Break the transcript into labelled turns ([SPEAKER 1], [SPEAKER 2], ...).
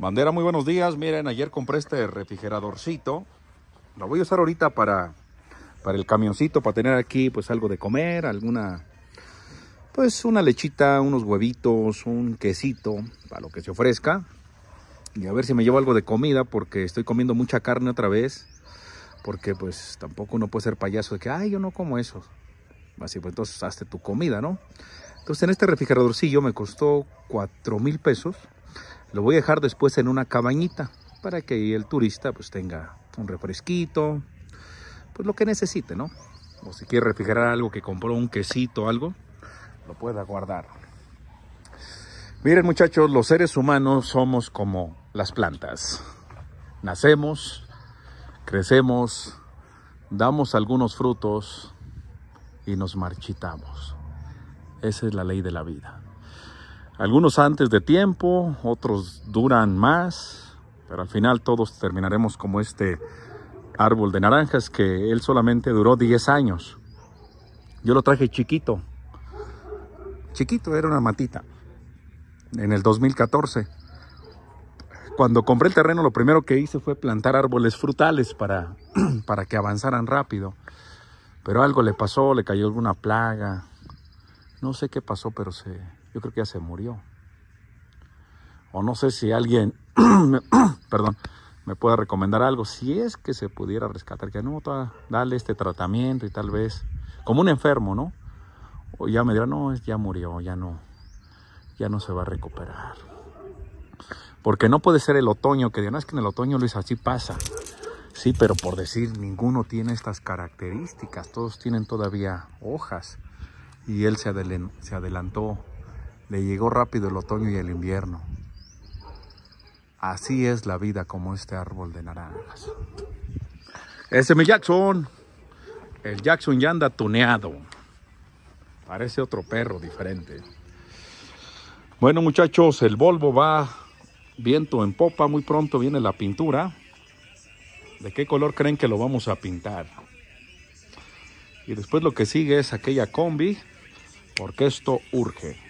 [SPEAKER 1] Bandera, muy buenos días. Miren, ayer compré este refrigeradorcito. Lo voy a usar ahorita para, para el camioncito, para tener aquí pues algo de comer, alguna, pues una lechita, unos huevitos, un quesito, para lo que se ofrezca. Y a ver si me llevo algo de comida porque estoy comiendo mucha carne otra vez. Porque pues tampoco uno puede ser payaso de que, ay, yo no como eso. Así pues entonces hazte tu comida, ¿no? Entonces en este refrigeradorcillo me costó 4 mil pesos. Lo voy a dejar después en una cabañita para que el turista pues tenga un refresquito, pues lo que necesite, ¿no? O si quiere refrigerar algo que compró, un quesito algo, lo pueda guardar. Miren muchachos, los seres humanos somos como las plantas. Nacemos, crecemos, damos algunos frutos y nos marchitamos. Esa es la ley de la vida. Algunos antes de tiempo, otros duran más, pero al final todos terminaremos como este árbol de naranjas que él solamente duró 10 años. Yo lo traje chiquito, chiquito, era una matita, en el 2014. Cuando compré el terreno lo primero que hice fue plantar árboles frutales para, para que avanzaran rápido. Pero algo le pasó, le cayó alguna plaga. No sé qué pasó, pero se, yo creo que ya se murió. O no sé si alguien, perdón, me pueda recomendar algo, si es que se pudiera rescatar, que no, dale este tratamiento y tal vez, como un enfermo, ¿no? O ya me dirán no, ya murió, ya no, ya no se va a recuperar. Porque no puede ser el otoño, que digan, no, es que en el otoño, Luis, así pasa. Sí, pero por decir, ninguno tiene estas características, todos tienen todavía hojas. Y él se adelantó le llegó rápido el otoño y el invierno. Así es la vida como este árbol de naranjas. Ese es mi Jackson. El Jackson ya anda tuneado. Parece otro perro diferente. Bueno muchachos, el Volvo va viento en popa. Muy pronto viene la pintura. ¿De qué color creen que lo vamos a pintar? Y después lo que sigue es aquella combi. Porque esto urge.